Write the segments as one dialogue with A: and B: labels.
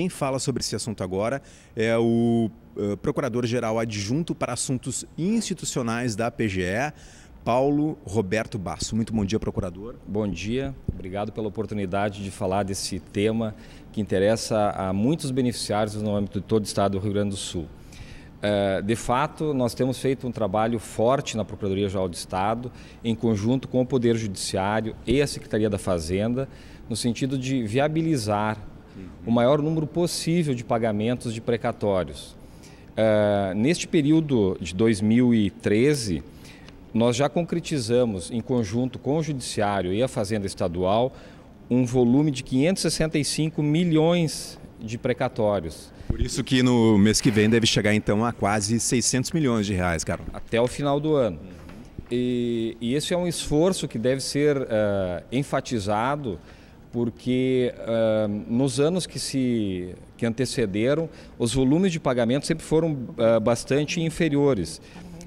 A: Quem fala sobre esse assunto agora é o uh, Procurador-Geral Adjunto para Assuntos Institucionais da PGE,
B: Paulo Roberto Basso. Muito bom dia, procurador. Bom dia, obrigado pela oportunidade de falar desse tema que interessa a muitos beneficiários no âmbito de todo o estado do Rio Grande do Sul. Eh, de fato, nós temos feito um trabalho forte na Procuradoria-Geral do Estado, em conjunto com o Poder Judiciário e a Secretaria da Fazenda, no sentido de viabilizar Uhum. o maior número possível de pagamentos de precatórios. Uh, neste período de 2013, nós já concretizamos, em conjunto com o Judiciário e a Fazenda Estadual, um volume de 565 milhões de precatórios.
A: Por isso que no mês que vem deve chegar então a quase 600 milhões de reais, Carol.
B: Até o final do ano. Uhum. E, e esse é um esforço que deve ser uh, enfatizado porque uh, nos anos que se que antecederam, os volumes de pagamento sempre foram uh, bastante inferiores.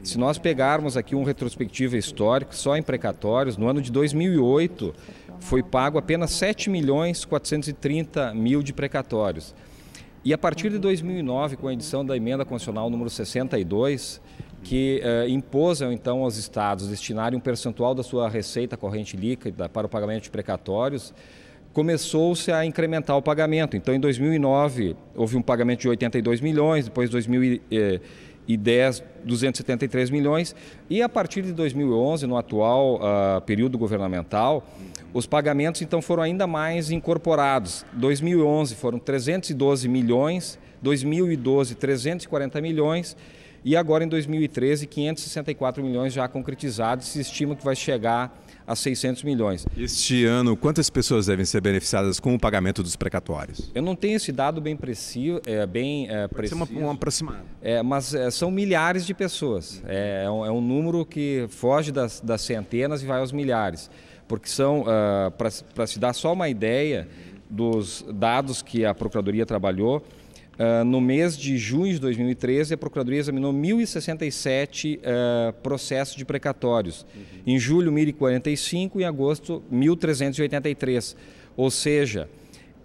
B: Se nós pegarmos aqui um retrospectivo histórico, só em precatórios, no ano de 2008 foi pago apenas 7 milhões 430 mil de precatórios. E a partir de 2009, com a edição da emenda constitucional número 62, que ah, impôs então aos estados destinarem um percentual da sua receita corrente líquida para o pagamento de precatórios, começou-se a incrementar o pagamento. Então, em 2009, houve um pagamento de 82 milhões, depois 2010, 273 milhões, e a partir de 2011, no atual uh, período governamental, os pagamentos então foram ainda mais incorporados. 2011 foram 312 milhões, 2012 340 milhões, e agora em 2013, 564 milhões já concretizados, se estima que vai chegar a 600 milhões.
A: Este ano, quantas pessoas devem ser beneficiadas com o pagamento dos precatórios?
B: Eu não tenho esse dado bem preciso. É, bem, é, preciso uma, uma aproximada. É, mas é, são milhares de pessoas. É, é, um, é, um, número que foge das, das, centenas e vai aos milhares. Porque são, uh, ah, para se dar só uma ideia dos dados que a Procuradoria trabalhou, Uh, no mês de junho de 2013, a Procuradoria examinou 1.067 uh, ah, processos de precatórios. Uhum. Em julho, 1.045 e em agosto, 1.383. Ou seja,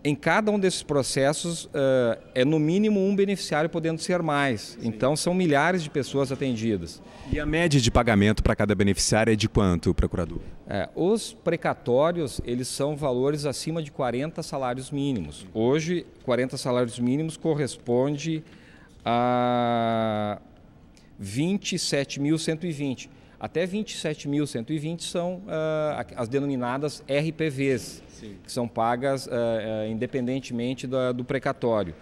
B: em cada um desses processos uh, é no mínimo um beneficiário podendo ser mais. Sim. Então são milhares de pessoas atendidas. E a
A: média de pagamento para cada beneficiário é de quanto, procurador?
B: É, os precatórios eles são valores acima de 40 salários mínimos. Hoje 40 salários mínimos corresponde a 27.120 até 27.120 são uh, as denominadas RPVs, Sim. que são pagas uh, uh, independentemente do precatório.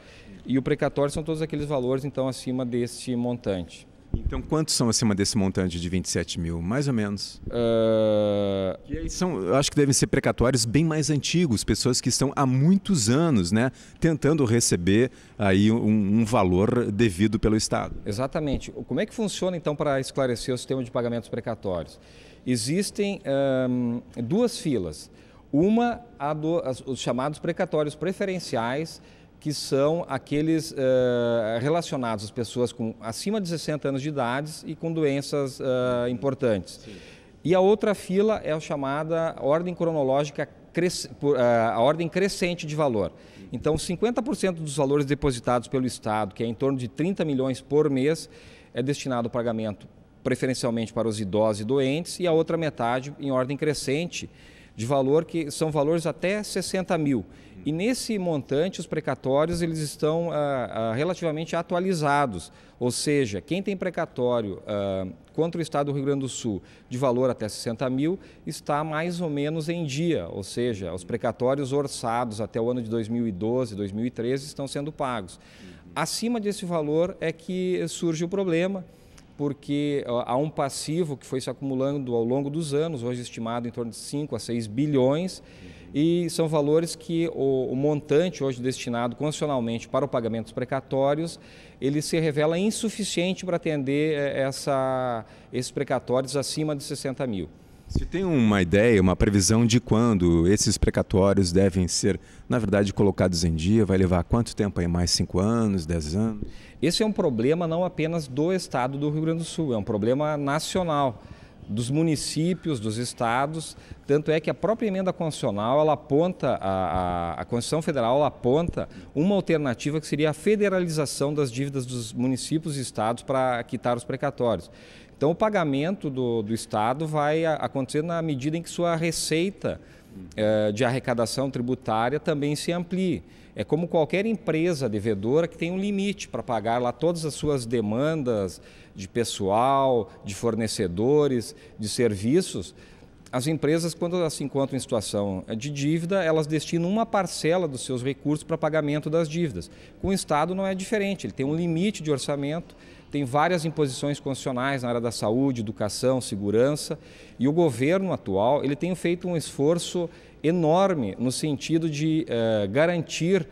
B: E o precatório são todos aqueles valores, então, acima desse montante.
A: Então, quantos são acima desse montante de 27 mil, mais ou menos? Uh... Ah,
B: e aí são, eu acho que devem
A: ser precatórios bem mais antigos, pessoas que estão há muitos anos, né, tentando receber aí um, um valor devido pelo Estado.
B: Exatamente. Como é que funciona então para esclarecer o sistema de pagamentos precatórios? Existem um, duas filas. Uma, a do, os chamados precatórios preferenciais, que são aqueles uh, relacionados às pessoas com acima de 60 anos de idade e com doenças uh, importantes. Sim. E a outra fila é a chamada ordem cronológica, eh, a ordem crescente de valor. Então, 50% dos valores depositados pelo Estado, que é em torno de 30 milhões por mês, é destinado ao pagamento preferencialmente para os idosos e doentes, e a outra metade em ordem crescente, de valor que são valores até 60 mil. E nesse montante, os precatórios eles estão ah, ah, relativamente atualizados. Ou seja, quem tem precatório ah, contra o Estado do Rio Grande do Sul de valor até 60 mil está mais ou menos em dia. Ou seja, os precatórios orçados até o ano de 2012, 2013 estão sendo pagos. Acima desse valor é que surge o problema porque há um passivo que foi se acumulando ao longo dos anos, hoje estimado em torno de 5 a 6 bilhões, e são valores que o, o montante hoje destinado constitucionalmente para o pagamento dos precatórios, ele se revela insuficiente para atender é, essa, esses precatórios acima de 60 mil.
A: Se tem uma ideia, uma previsão de quando esses precatórios devem ser,
B: na verdade, colocados em dia, vai levar quanto tempo aí? Mais cinco anos, dez anos? Esse é um problema não apenas do estado do Rio Grande do Sul, é um problema nacional, dos municípios, dos estados. Tanto é que a própria emenda constitucional, ela aponta, a, a, a Constituição Federal aponta uma alternativa que seria a federalização das dívidas dos municípios e estados para quitar os precatórios. Então, o pagamento do, do Estado vai acontecer na medida em que sua receita uhum. eh, de arrecadação tributária também se amplie. É como qualquer empresa devedora que tem um limite para pagar lá todas as suas demandas de pessoal, de fornecedores, de serviços. As empresas, quando elas se encontram em situação eh, de dívida, elas destinam uma parcela dos seus recursos para pagamento das dívidas. Com o Estado não é diferente, ele tem um limite de orçamento tem várias imposições constitucionais na área da saúde, educação, segurança, e o governo atual ele tem feito um esforço enorme no sentido de eh, garantir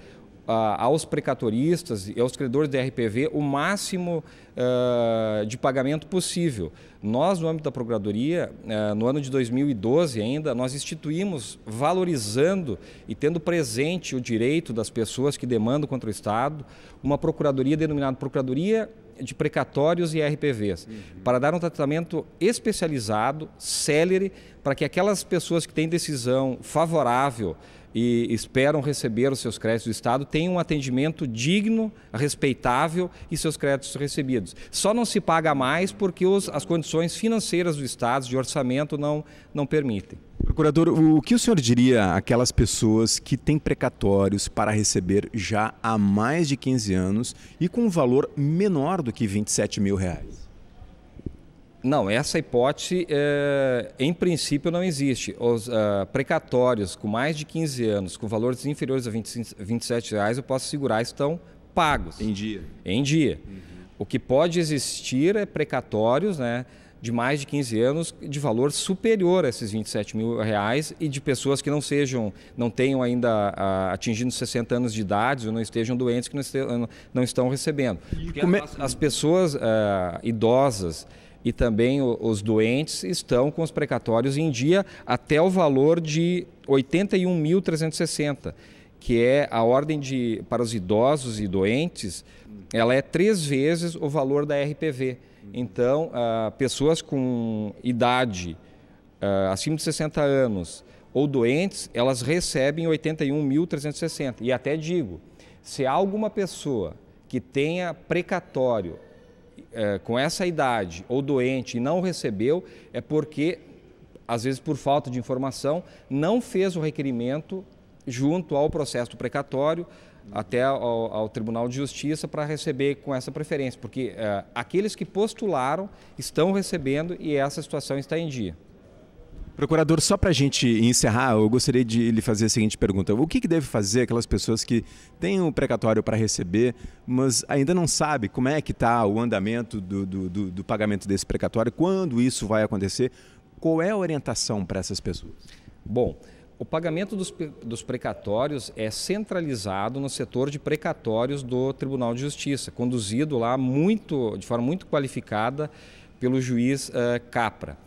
B: ah, aos precatoristas e aos credores da RPV o máximo eh, de pagamento possível. Nós, no âmbito da Procuradoria, eh, no ano de 2012 ainda, nós instituímos valorizando e tendo presente o direito das pessoas que demandam contra o Estado, uma Procuradoria denominada Procuradoria de precatórios e RPVs, uhum. para dar um tratamento especializado, célere, para que aquelas pessoas que têm decisão favorável e esperam receber os seus créditos do Estado têm um atendimento digno, respeitável e seus créditos recebidos. Só não se paga mais porque os, as condições financeiras do Estado, de orçamento, não, não permitem.
A: Procurador, o que o senhor diria àquelas pessoas que têm precatórios para receber já há mais de 15 anos e com um valor menor do que 27 mil reais?
B: Não, essa hipótese, é, em princípio, não existe. Os uh, precatórios com mais de 15 anos, com valores inferiores a 20, 27 reais, eu posso segurar, estão pagos. Em dia. Em dia. Uhum. O que pode existir é precatórios né, de mais de 15 anos de valor superior a esses 27 mil reais e de pessoas que não sejam, não tenham ainda atingido ah, atingindo 60 anos de idade ou não estejam doentes que não, estejam, não estão recebendo. Porque é as, as pessoas uh, idosas e também os doentes estão com os precatórios em dia até o valor de 81.360, que é a ordem de para os idosos e doentes, ela é três vezes o valor da RPV. Então, ah, pessoas com idade ah, acima de 60 anos ou doentes, elas recebem 81.360. E até digo, se há alguma pessoa que tenha precatório é, com essa idade ou doente e não recebeu, é porque, às vezes por falta de informação, não fez o requerimento junto ao processo precatório até ao, ao, Tribunal de Justiça para receber com essa preferência, porque é, aqueles que postularam estão recebendo e essa situação está em dia.
A: Procurador, só para a gente encerrar, eu gostaria de lhe fazer a seguinte pergunta. O que, que deve fazer aquelas pessoas que têm um precatório para receber, mas ainda não sabe como é que está o andamento do, do, do, do pagamento desse precatório, quando isso vai acontecer? Qual é a orientação para essas pessoas?
B: Bom, o pagamento dos, dos, precatórios é centralizado no setor de precatórios do Tribunal de Justiça, conduzido lá muito, de forma muito qualificada pelo juiz uh, Capra.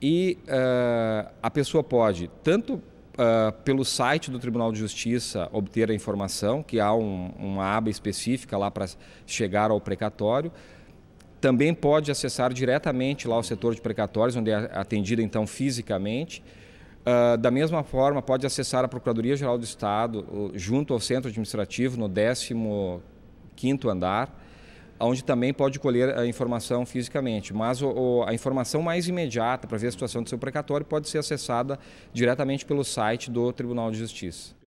B: E uh, a pessoa pode, tanto uh, pelo site do Tribunal de Justiça, obter a informação, que há um, uma aba específica lá para chegar ao precatório, também pode acessar diretamente lá o setor de precatórios, onde é atendida então fisicamente. Uh, da mesma forma, pode acessar a Procuradoria-Geral do Estado, junto ao Centro Administrativo, no 15º andar onde também pode colher a informação fisicamente. Mas o, o, a informação mais imediata para ver a situação do seu precatório pode ser acessada diretamente pelo site do Tribunal de Justiça.